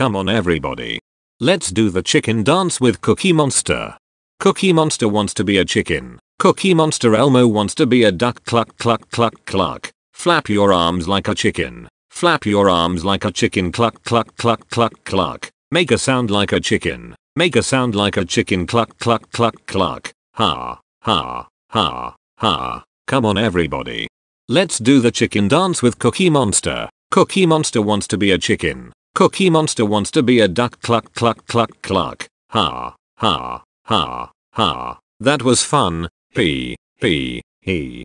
Come on everybody. Let's do the chicken dance with Cookie Monster. Cookie Monster wants to be a chicken. Cookie Monster Elmo wants to be a duck cluck cluck cluck cluck. Flap your arms like a chicken. Flap your arms like a chicken cluck cluck cluck cluck cluck. Make a sound like a chicken. Make a sound like a chicken cluck cluck cluck cluck. Ha, ha, ha, ha. Come on everybody. Let's do the chicken dance with Cookie Monster. Cookie Monster wants to be a chicken. Cookie Monster wants to be a duck cluck cluck cluck cluck. Ha, ha, ha, ha. That was fun. P, P, he.